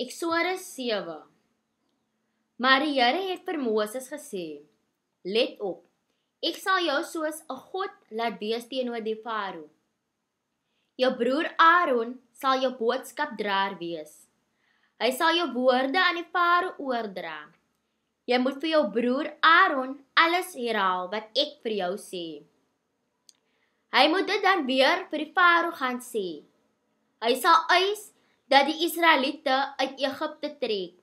Eksodus 7 Maar die Here het vir Moses gesê: "Let op. Ek sal jou soos 'n god laat wees teenoor die Farao. Jou broer Aaron sal jou boodskapdraer wees. Hy sal jou woorde aan die Farao oordra. Jy moet vir jou broer Aaron alles herhaal wat ek vir jou sê. Hy moet dit dan weer vir die Farao gaan sê. Hy sal eis dat die Israeliete uit Egypte trek.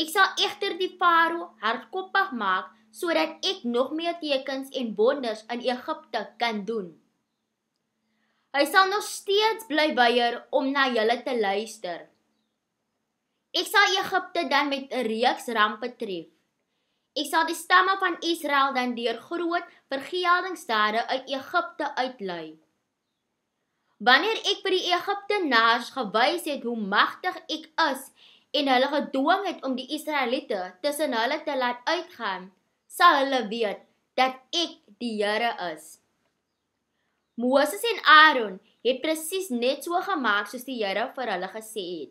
Ek sal egter die Farao hardkoppig maak sodat ek nog meer tekens en wonders in Egypte kan doen. Hy sal nog steeds bly weier om na julle te luister. Ek sal Egypte dan met 'n reeks rampe tref. Ek sal die stamme van Israel dan deur groot vergeldingsdade uit Egypte uitlei. Wanneer ek vir die Egiptenaars gewys het hoe magtig ek is en hulle gedwing het om die Israeliete tussen hulle te laat uitgaan, sal hulle weet dat ek die Here is. Moses en Aaron het presies net so gemaak soos die Here vir hulle gesê het.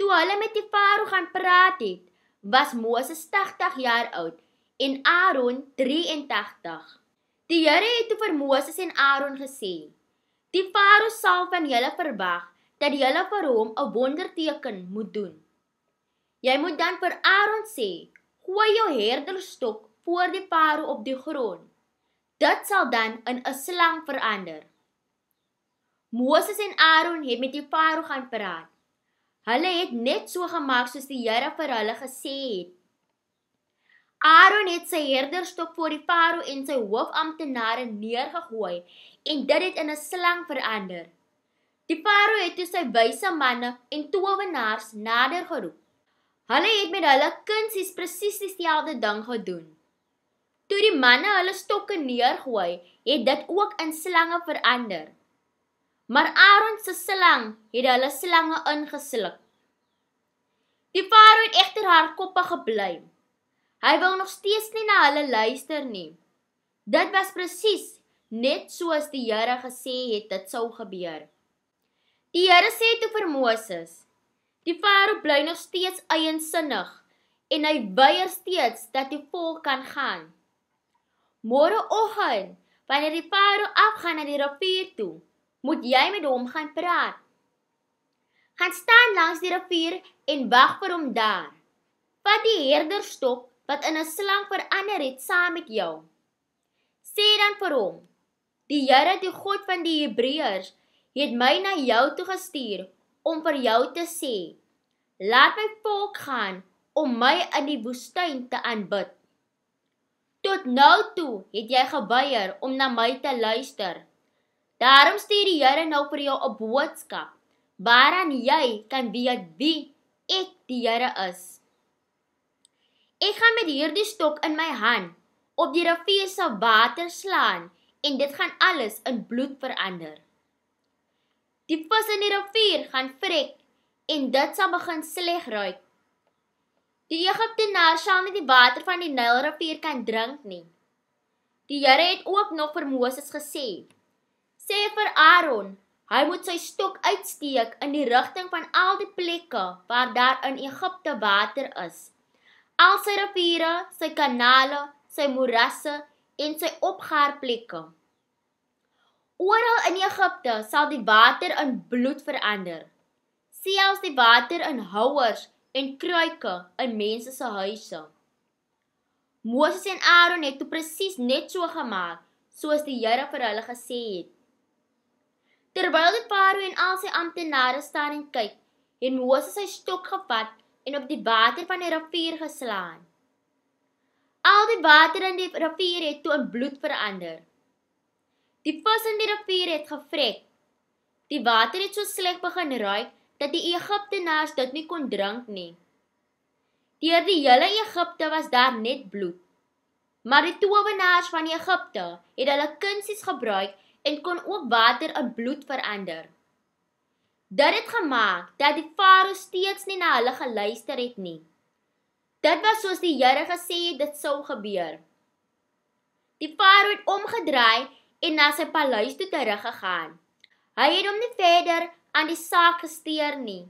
Toe hulle met die Farao gaan praat het, was Moses 80 jaar oud en Aaron 83. Die Here het toe vir Moses en Aaron gesê: Die Farao sal van julle verwag dat julle vir hom 'n wonderteken moet doen. Jy moet dan vir Aaron sê: "Gooi jou herderstok voor die Farao op die grond." Dit sal dan in 'n slang verander. Moses en Aaron het met die Farao gaan praat. Hulle het net so gemaak soos die Here vir hulle gesê het. Aaron het sy herderstok voor die faro en sy hoofambtenare neergegooi en dit het in 'n slang verander. Die faro het toe sy wyse manne en towenaars nader geroep. Hulle het met hulle kunsies presies dieselfde ding gedoen. Toe die manne hulle stokke neergooi, het dit ook in slange verander. Maar Aaron se slang het hulle slange ingesluk. Die faro het egter hardkoppig gebly. Hy wil nog steeds nie na hulle luister nie. Dit was precies net soos die Heere gesê het, dit sal gebeur. Die Heere sê toe vir Mooses, die Faro bly nog steeds eiensinnig en hy weier steeds dat die volk kan gaan. Morgen ochend, wanneer die Faro afgaan na die rivier toe, moet jy met hom gaan praat. Gaan staan langs die rivier en wacht vir hom daar. Vat die herderstok wat in 'n slang verander het saam met jou. Sê dan vir hom: Die Here, die God van die Hebreërs, het my na jou toe gestuur om vir jou te sê: Laat my volk gaan om my in die woestyn te aanbid. Tot nou toe het jy geweier om na my te luister. Daarom stuur die Here nou vir jou 'n boodskap waaraan jy kan weet wie ek die Here is. Ek gaan met hierdie stok in my hand op die rivier se water slaan en dit gaan alles in bloed verander. Die visse in die rivier gaan vrek en dit sal begin sleg ruik. Die Egiptenaar sal nie die water van die Nylrivier kan drink nie. Die Here het ook nog vir Moses gesê: "Sê vir Aaron, hy moet sy stok uitsteek in die rigting van al die plekke waar daar in Egipte water is." al sy riviere, sy kanale, sy moerasse en sy opgaarplekke. Oral in Egipte sal die water in bloed verander. Selfs die water in houers en kruike in mense se huise. Moses en Aaron het dit presies net so gemaak soos die Here vir hulle gesê het. Terwyl die farao en al sy amptenare staan en kyk, het Moses sy stok gevat en op die water van die rivier geslaan. Al die water in die rivier het toe in bloed verander. Die vis in die rivier het gevrek. Die water het so sleg begin ruik dat die Egiptenaars dit nie kon drink nie. Deur die hele Egipte was daar net bloed. Maar die towenaars van Egipte het hulle kunsies gebruik en kon ook water in bloed verander. Dit het gemaak dat die farao steeds nie na hulle geluister het nie. Dit was soos die Here gesê het dit sou gebeur. Die farao het omgedraai en na sy paleis toe teruggegaan. Hy het hom nie verder aan die saak gesteer nie.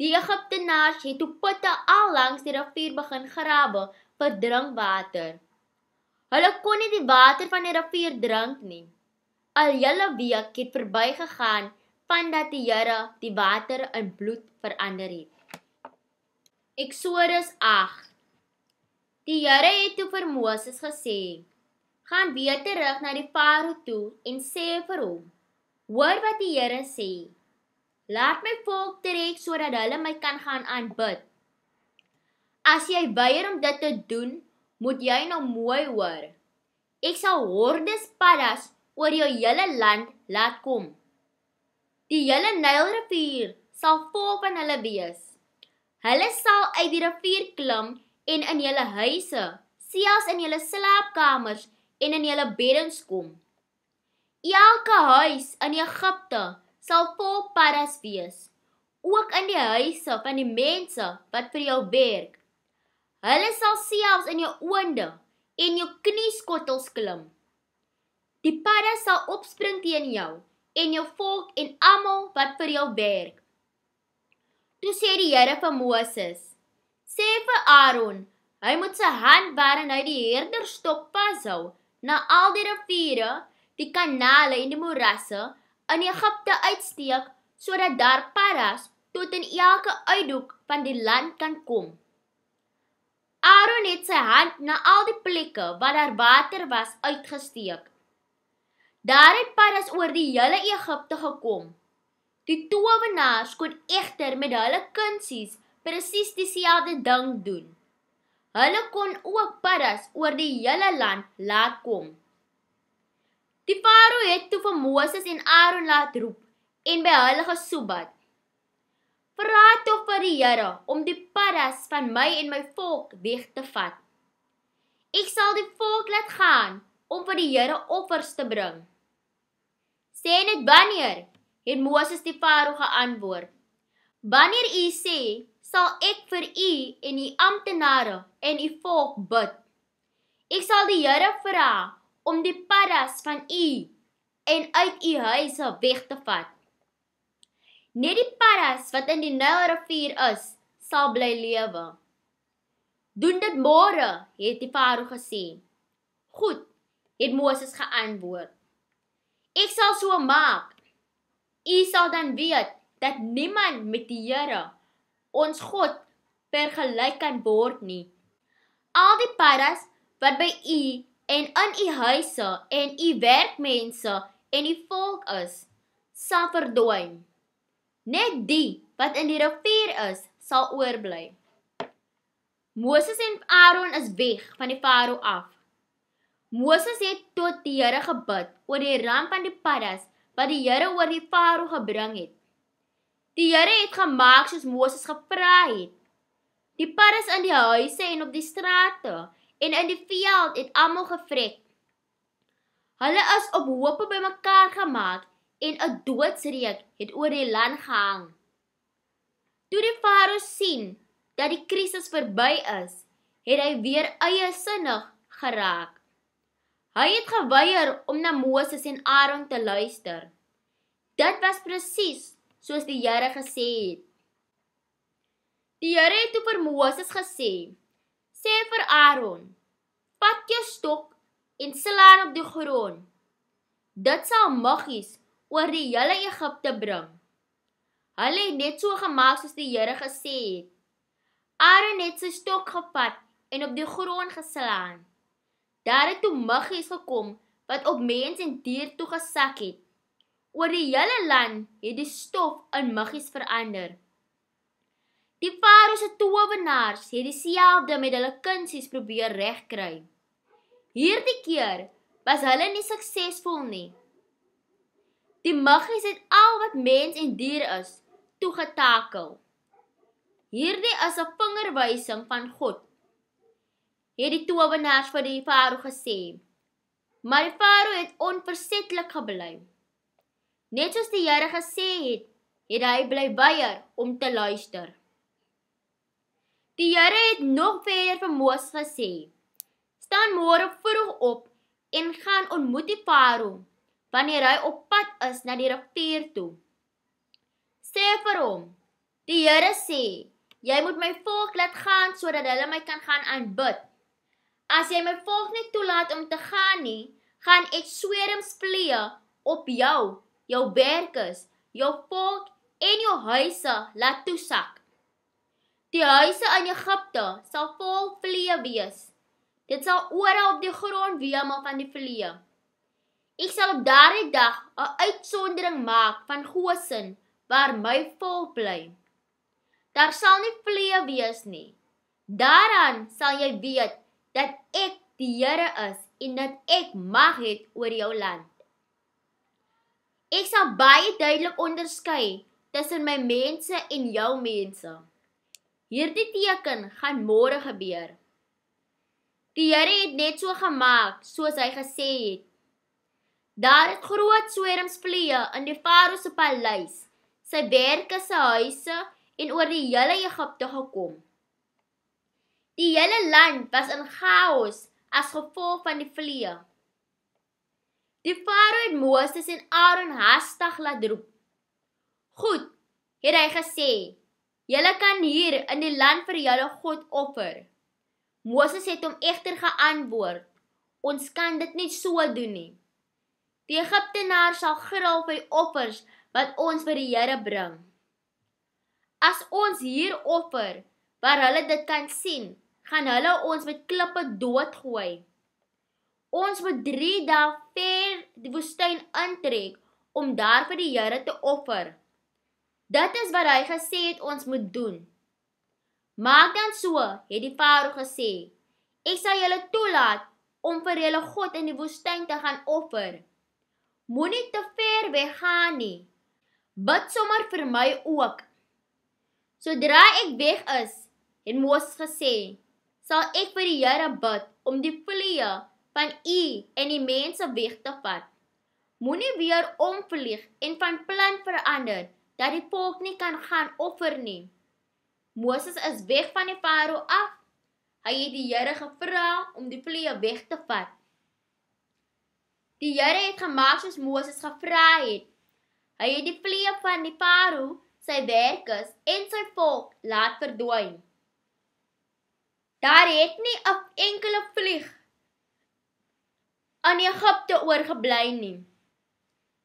Die Egiptenaars het op putte al langs die rivier begin grawe vir drinkwater. Hulle kon nie die water van die rivier drink nie. Al julle week het verbygegaan vandat die Here die water in bloed verander het. Eksodus 8. Die Here het toe vir Moses gesê: "Gaan weer terug na die Farao toe en sê vir hom: Hoor wat die Here sê: Laat my volk trek sodat hulle my kan gaan aanbid. As jy weier om dit te doen, moet jy nou mooi hoor. Ek sal hordes paddas oor jou hele land laat kom." Die hele Nylrivier sal vol van hulle wees. Hulle sal uit die rivier klim en in julle huise, selfs in julle slaapkamers en in julle beddens kom. Elke huis in Egipte sal vol paddas wees, ook in die huise van die mense wat vir jou werk. Hulle sal selfs in jou oonde en jou knieskottels klim. Die paddas sal opspring teen jou en jou volk en almal wat vir jou werk. Toe sê die Here vir Moses: Sê vir Aaron, hy moet sy hand waarin hy die herderstok vashou, na al die riviere, die kanale en die morasse in Egipte uitsteek sodat daar paras tot in elke uithoek van die land kan kom. Aaron het sy hand na al die plekke waar daar water was uitgesteek Daar het Paras oor die hele Egypte gekom. Die towenaars kon echter met hulle kunsties precies die seade ding doen. Hulle kon ook Paras oor die hele land laat kom. Die faro het toe van Mooses en Aaron laat roep en by hulle gesoebad. Verraad toch vir die jyre om die paras van my en my volk weg te vat. Ek sal die volk laat gaan om vir die jyre offers te bring sê net wanneer het Moses die farao geantwoord wanneer u sê sal ek vir u en u amptenare en u volk bid ek sal die Here vra om die paras van u en uit u huise weg te vat net die paras wat in die Nylrivier is sal bly lewe doen dit môre het die farao gesê goed het Moses geantwoord Ek sal so maak. U sal dan weet dat niemand met die Here ons God vergelyk kan word nie. Al die paras wat by u en in u huise en u werkmense en u volk is, sal verdwyn. Net die wat in die rivier is, sal oorbly. Moses en Aaron is weg van die Farao af. Moses het tot die Here gebid oor die ramp van die paddas wat die Here oor die Farao gebring het. Die Here het gemaak soos Moses gevra het. Die paddas in die huise en op die strate en in die veld het almal gevrek. Hulle is op hope bymekaar gemaak en 'n doodsreek het oor die land gehang. Toe die Farao sien dat die krisis verby is, het hy weer eie sinnig geraak. Hy het geweier om na Moses en Aaron te luister. Dit was precies soos die Heere gesê het. Die Heere het toe vir Mooses gesê, sê vir Aaron, pat jou stok en slaan op die groen. Dit sal magies oor die hele Egypte bring. Hulle het net so gemaakt soos die Heere gesê het. Aaron het sy stok gepat en op die groen geslaan daar het toe muggies gekom, wat op mens en dier toe gesak het. Oor die hele land het die stof in muggies verander. Die faroese tovenaars het die seelde met hulle kunsties probeer rechtkry. Hierdie keer was hulle nie suksesvol nie. Die muggies het al wat mens en dier is toegetakel. Hierdie is een vingerwijsing van God het die towenaars vir die faro gesê, maar die faro het onversetlik geblei. Net soos die jare gesê het, het hy bly weier om te luister. Die jare het nog verder vir Moos gesê, staan morgen vroeg op en gaan ontmoet die faro, wanneer hy op pad is na die rivier toe. Sê vir hom, die jare sê, jy moet my volk laat gaan, so hulle my kan gaan aanbid. As jy my volk nie toelaat om te gaan nie, gaan ek swerings pleeg op jou, jou werkers, jou volk en jou huise laat toesak. Die huise in Egipte sal vol vleë wees. Dit sal oral op die grond wemel van die vleë. Ek sal op daardie dag 'n uitsondering maak van Goshen waar my volk bly. Daar sal nie vleë wees nie. Daaraan sal jy weet dat ek die Here is en dat ek mag het oor jou land. Ek sal baie duidelik onderskei tussen my mense en jou mense. Hierdie teken gaan môre gebeur. Die Here het net so gemaak soos hy gesê het. Daar het groot swermspleë in die Farao se paleis, sy werke se huise en oor die hele Egipte gekom. Die hele land was in chaos as gevolg van die vlee. Die farao het Moses en Aaron hastig laat roep. Goed, het hy gesê, jylle kan hier in die land vir jylle God offer. Moses het hom echter geantwoord, ons kan dit nie so doen nie. Die Egyptenaar sal gril vir offers wat ons vir die Heere bring. As ons hier offer, waar hulle dit kan sien, gaan hulle ons met klippe doodgooi. Ons moet 3 dae ver die woestyn intrek om daar vir die Here te offer. Dit is wat hy gesê het ons moet doen. Maak dan so, het die Farao gesê. Ek sal julle toelaat om vir julle God in die woestyn te gaan offer. Moenie te ver weggaan nie. Bid sommer vir my ook. Sodra ek weg is, het Moses gesê, sal ek vir die Here bid om die vliee van u en die mense weg te vat. Moenie weer omvlieg en van plan verander dat die volk nie kan gaan offer nie. Moses is weg van die Farao af. Hy het die Here gevra om die vliee weg te vat. Die Here het gemaak soos Moses gevra het. Hy het die vliee van die Farao, sy werkers en sy volk laat verdwyn. Daar het nie een enkele vlieg aan Egypte oorgeblij nie.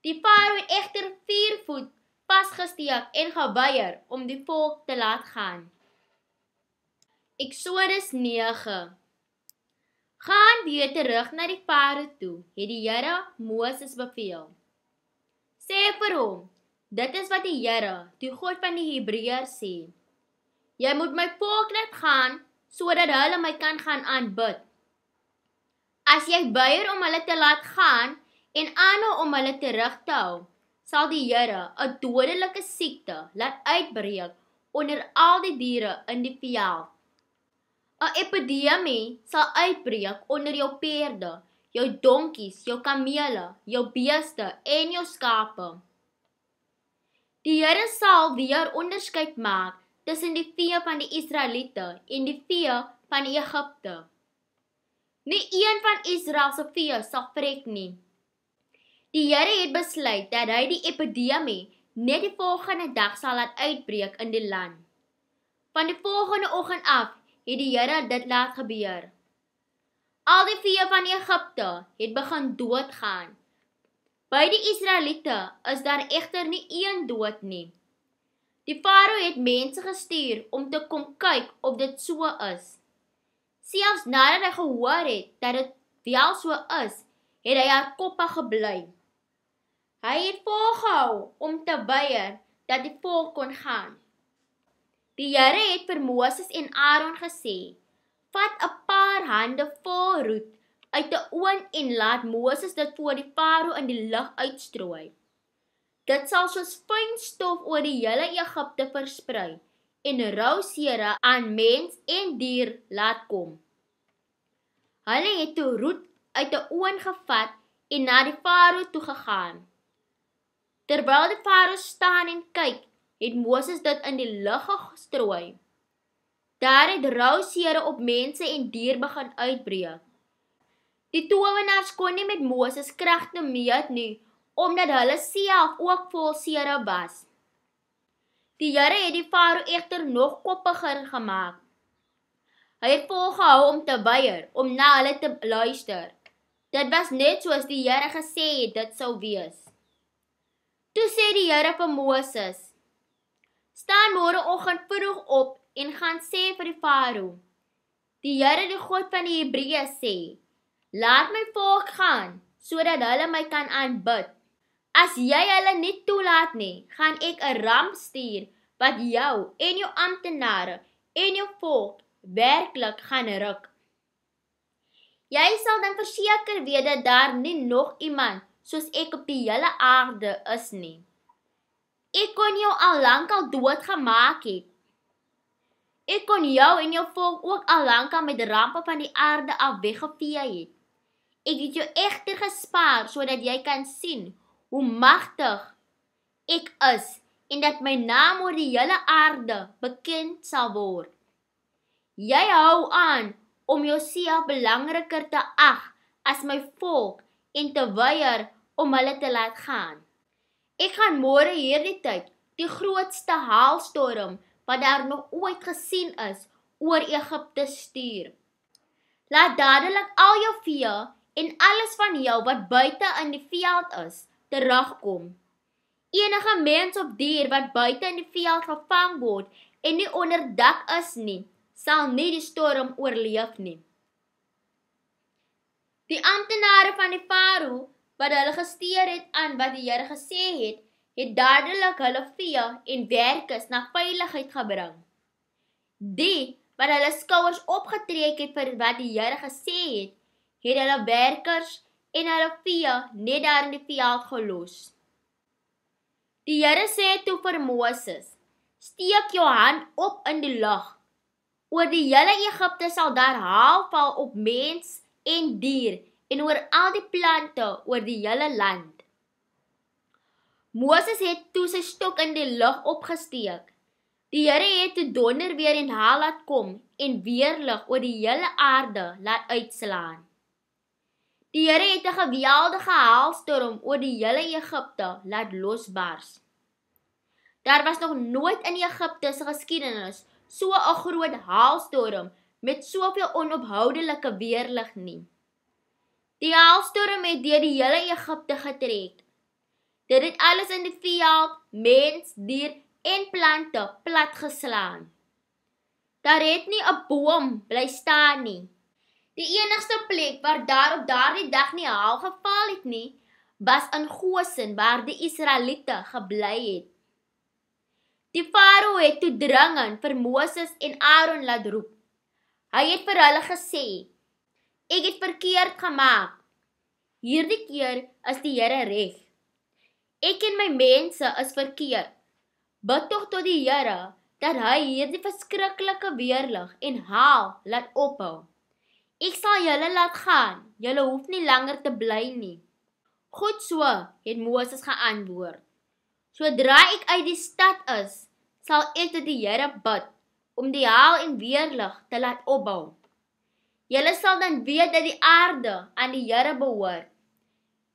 Die faroe echter vier voet pasgesteek en gebeier om die volk te laat gaan. Exodus 9 Gaan weer terug na die faroe toe, het die Heere Mooses beveel. Sê vir hom, dit is wat die Heere, die God van die Hebreer, sê. Jy moet my volk net gaan, sodat hulle my kan gaan aanbid. As jy buier om hulle te laat gaan en aanhou om hulle terug te hou, sal die Here 'n dodelike siekte laat uitbreek onder al die diere in die veld. 'n Epidemie sal uitbreek onder jou perde, jou donkies, jou kamele, jou beeste en jou skape. Die Here sal weer onderskeid maak tussen die vee van die Israeliete en die vee van Egipte. Nie een van Israel se vee sal vrek nie. Die Here het besluit dat hy die epidemie net die volgende dag sal laat uitbreek in die land. Van die volgende oggend af het die Here dit laat gebeur. Al die vee van Egipte het begin doodgaan. By die Israeliete is daar egter nie een dood nie. Die farao het mense gestuur om te kom kyk of dit so is. Selfs nadat hy gehoor het dat dit wel so is, het hy haar koppe geblei. Hy het volgehou om te weier dat die volk kon gaan. Die Here het vir Moses en Aaron gesê, Vat 'n paar hande vol roet uit 'n oond en laat Moses dit voor die farao in die lug uitstrooi. Dit sal soos fyn stof oor die hele Egypte versprei en rou sere aan mens en dier laat kom. Hulle het toe roet uit die oon gevat en na die faro toe gegaan. Terwyl die faro staan en kyk, het Moses dit in die lucht gestrooi. Daar het rou sere op mense en dier begin uitbreek. Die tovenaars kon nie met Moses kracht te meet nie, omdat hulle self ook vol sere was. Die Here het die farao egter nog koppiger gemaak. Hy het volgehou om te weier om na hulle te luister. Dit was net soos die Here gesê het dit sou wees. Toe sê die Here vir Moses: "Staan môre oggend vroeg op en gaan sê vir die farao: Die Here, die God van die Hebreë sê: Laat my volk gaan sodat hulle my kan aanbid. As jy hulle nie toelaat nie, gaan ek 'n ramp stuur wat jou en jou amptenare en jou volk werklik gaan ruk. Jy sal dan verseker weet dat daar nie nog iemand soos ek op die hele aarde is nie. Ek kon jou al lank al doodgemaak het. Ek kon jou en jou volk ook al lank al met rampe van die aarde af weggevee het. Ek het jou egter gespaar sodat jy kan sien hoe magtig ek is en dat my naam oor die hele aarde bekend sal word. Jy hou aan om jouself belangriker te ag as my volk en te weier om hulle te laat gaan. Ek gaan môre hierdie tyd die grootste haalstorm wat daar nog ooit gesien is oor Egipte stuur. Laat dadelik al jou vee en alles van jou wat buite in die veld is terugkom. Enige mens of dier wat buite in die veld gevang word en nie onder dak is nie, sal nie die storm oorleef nie. Die ambtenare van die faro wat hulle gesteer het aan wat die Here gesê het, het dadelik hulle vee en werkers na veiligheid gebring. Die wat hulle skouers opgetrek het vir wat die Here gesê het, het hulle werkers en hulle vee net daar in die veld gelos. Die Here sê toe vir Moses: "Steek jou hand op in die lug. Oor die hele Egipte sal daar haal val op mens en dier en oor al die plante oor die hele land." Moses het toe sy stok in die lug opgesteek. Die Here het te donder weer en haal laat kom en weer lig oor die hele aarde laat uitslaan. Die Here het 'n geweldige haalstorm oor die hele Egipte laat losbars. Daar was nog nooit in Egipte se geskiedenis so 'n groot haalstorm met soveel onophoudelike weerlig nie. Die haalstorm het deur die hele Egipte getrek. Dit het alles in die veld, mens, dier en plante platgeslaan. Daar het nie 'n boom bly staan nie. Die enigste plek waar daar op daardie dag nie haal geval het nie, was in Goshen waar die Israeliete gebly het. Die farao het toe dringend vir Moses en Aaron laat roep. Hy het vir hulle gesê: "Ek het verkeerd gemaak. Hierdie keer is die Here reg. Ek en my mense is verkeerd. Bid tog tot die Here dat hy hierdie verskriklike weerlig en haal laat ophou." Ek sal julle laat gaan. Julle hoef nie langer te bly nie. Goed so, het Moses geantwoord. Sodra ek uit die stad is, sal ek tot die Here bid om die haal en weerlig te laat opbou. Julle sal dan weet dat die aarde aan die Here behoort.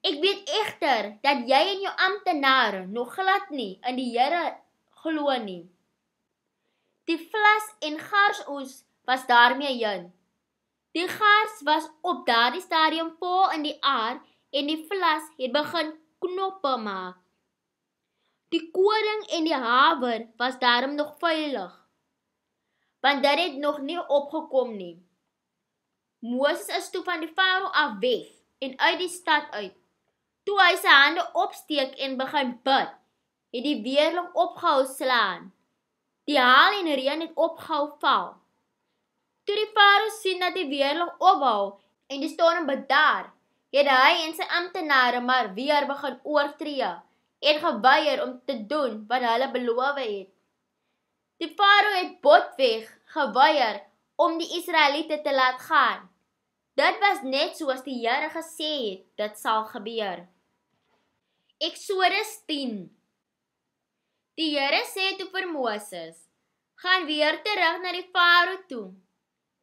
Ek weet egter dat jy en jou amptenare nog glad nie in die Here glo nie. Die flas en garsoes was daarmee heen. Die gars was op daardie stadium vol in die aard en die vlas het begin knoppe maak. Die koring en die haver was daarom nog veilig, want dit het nog nie opgekom nie. Mooses is toe van die faro af weg en uit die stad uit. Toe hy sy hande opsteek en begin bid, het die weerlik opgehou slaan. Die haal en reen het opgehou val. Toe die farao sien dat die weerlig ophou en die storm bedaar, het hy en sy ambtenare maar weer begin oortree en geweier om te doen wat hulle beloof het. Die farao het botweg geweier om die Israeliete te laat gaan. Dit was net soos die Here gesê het, dit sal gebeur. Exodus 10 Die Here sê toe vir Mooses, gaan weer terug na die farao toe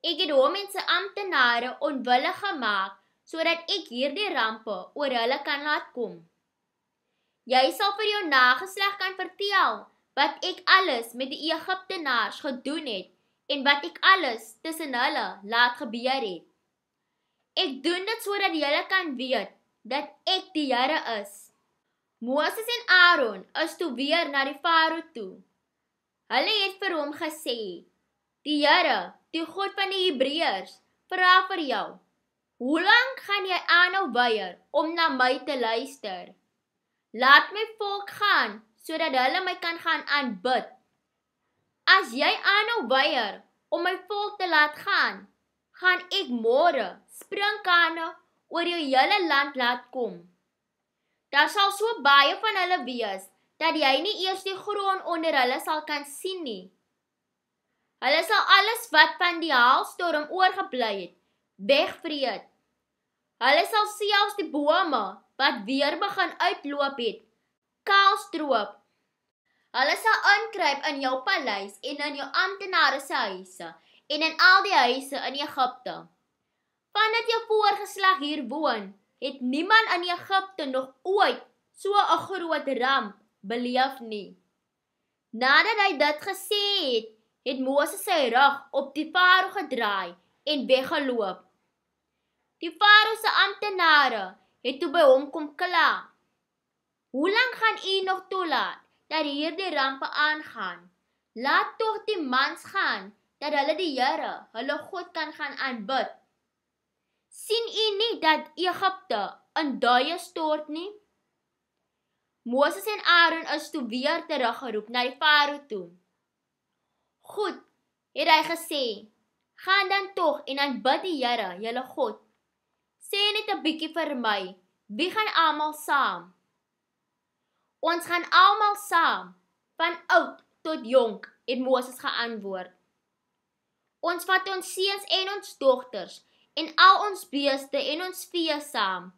Ek het hom en sy amptenare onwillig gemaak sodat ek hierdie rampe oor hulle kan laat kom. Jy sal vir jou nageslag kan vertel wat ek alles met die Egiptenaars gedoen het en wat ek alles tussen hulle laat gebeur het. Ek doen dit sodat jy kan weet dat ek die Here is. Moses en Aaron is toe weer na die Farao toe. Hulle het vir hom gesê: Die Here, die God van die Hebreërs, vra vir jou: Hoe lank gaan jy aanhou weier om na my te luister? Laat my volk gaan sodat hulle my kan gaan aanbid. As jy aanhou weier om my volk te laat gaan, gaan ek môre sprinkane oor jou hele land laat kom. Daar sal so baie van hulle wees dat jy nie eers die grond onder hulle sal kan sien nie. Hulle sal alles wat van die haalstorm oorgeblei het, wegvreet. Hulle sal selfs die bome, wat weer begin uitloop het, kaalstroop. Hulle sal inkryp in jou paleis en in jou ambtenarese huise en in al die huise in Egypte. Vandat jou voorgeslag hier woon, het niemand in Egypte nog ooit so'n groot ramp beleef nie. Nadat hy dit gesê het, het Moses sy rug op die faro gedraai en weggeloop. Die faro se ambtenare het toe by hom kom kla. Hoe lank gaan u nog toelaat dat hierdie rampe aangaan? Laat tog die mans gaan dat hulle die Here, hulle God kan gaan aanbid. sien u nie dat Egipte in duie stort nie? Moses en Aaron is toe weer teruggeroep na die faro toe. Goed, het hy gesê. Gaan dan tog en aanbid die Here, julle God. Sê net 'n bietjie vir my. Wie gaan almal saam? Ons gaan almal saam, van oud tot jonk, het Moses geantwoord. Ons vat ons seuns en ons dogters en al ons beeste en ons vee saam.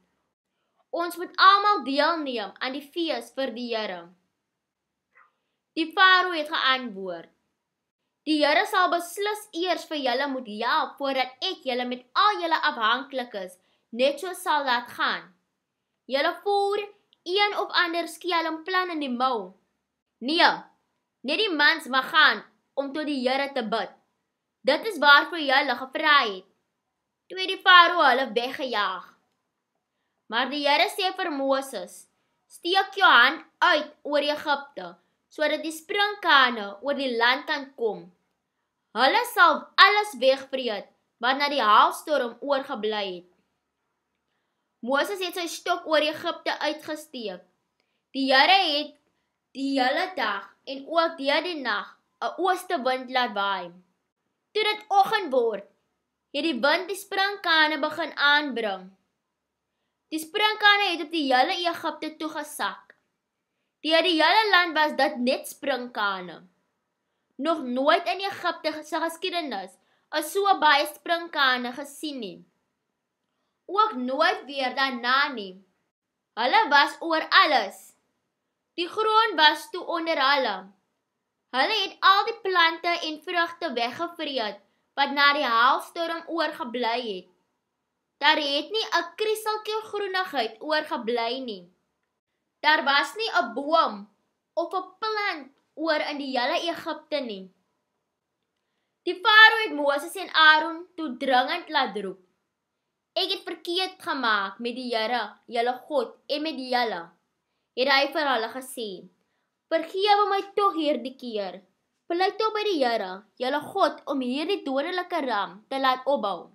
Ons moet almal deelneem aan die fees vir die Here. Die Farao het geantwoord: Die Here sal beslis eers vir julle moet help voordat ek julle met al julle afhanklikes net so sal laat gaan. Julle voer een op ander skelm plan in die mou. Nee. Net die mans mag gaan om tot die Here te bid. Dit is waarvoor julle gevra het. Toe die farao hulle weggejaag. Maar die Here sê vir Moses: "Steek jou hand uit oor Egipte." sodat die sprinkane oor die land kan kom. Hulle sal alles wegvreet wat na die haalstorm oorgeblei het. Moses het sy stok oor Egypte uitgesteek. Die Here het die hele dag en ook deur die nag 'n ooste wind laat waai. Toe dit oggend word, het die wind die sprinkane begin aanbring. Die sprinkane het op die hele Egypte toegesak. Deur die hele land was dit net sprinkane. Nog nooit in Egipte se geskiedenis is so baie sprinkane gesien nie. Ook nooit weer daarna nie. Hulle was oor alles. Die grond was toe onder hulle. Hulle het al die plante en vrugte weggevreet wat na die haalstorm oorgebly het. Daar het nie 'n kriseltjie groenigheid oorgebly nie. Daar was nie 'n boom of 'n plant oor in die hele Egipte nie. Die Farao het Moses en Aaron toe dringend laat roep. Ek het verkeerd gemaak met die Here, julle God en met julle. Het hy vir hulle gesê: "Vergewe my tog hierdie keer. Pleit toe by die Here, julle God, om hierdie dodelike ram te laat opbou."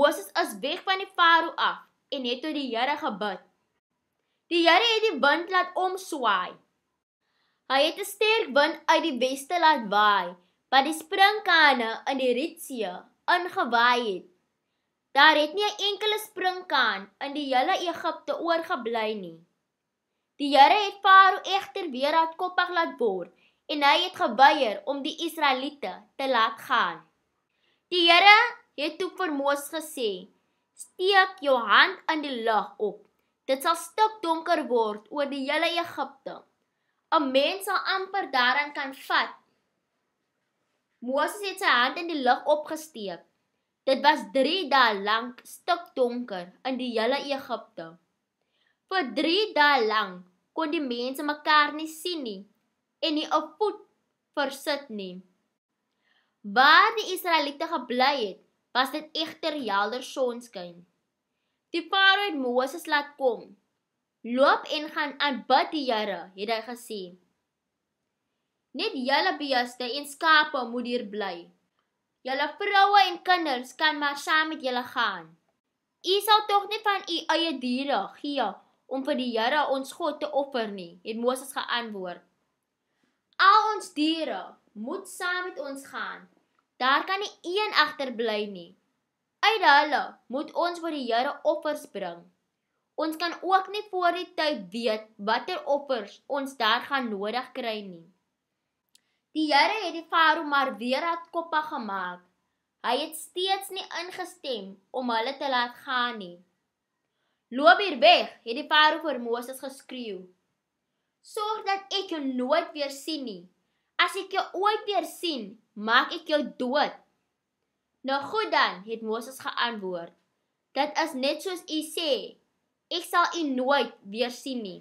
Moses is weg van die Farao af en het tot die Here gebid. Die Here het die wind laat omswaai. Hy het 'n sterk wind uit die weste laat waai, wat die sprinkane in die Ritsie ingewaai het. Daar het nie 'n enkele sprinkaan in die hele Egipte oorgebly nie. Die Here het Farao egter weer uit koppig laat word en hy het geweier om die Israeliete te laat gaan. Die Here het toe vir Moses gesê: "Steek jou hand in die lug op Dit sal stikdonker word oor die hele Egipte. 'n Mens sal amper daaraan kan vat. Moses het sy hand in die lug opgesteek. Dit was 3 dae lank stikdonker in die hele Egipte. Vir 3 dae lank kon die mense mekaar nie sien nie en nie 'n voet versit nie. Waar die Israeliete gebly het, was dit egter helder sonskyn. Die farao het Moses laat kom. Loop en gaan aanbid die jare, het hy gesê. Net jylle beeste en skape moet hier bly. Jylle vrouwe en kinders kan maar saam met jylle gaan. Jy sal toch nie van jy eie dieren gee om vir die jare ons God te offer nie, het Moses geantwoord. Al ons dieren moet saam met ons gaan. Daar kan nie een achter bly nie, Uit hulle moet ons vir die Here offers bring. Ons kan ook nie voor die tyd weet watter offers ons daar gaan nodig kry nie. Die Here het die Farao maar weer aan koppe gemaak. Hy het steeds nie ingestem om hulle te laat gaan nie. Loop hier weg, het die Farao vir Moses geskreeu. Sorg dat ek jou nooit weer sien nie. As ek jou ooit weer sien, maak ek jou dood. Nou goed dan, het Moses geantwoord. Dit is net soos u sê. Ek sal u nooit weer sien nie.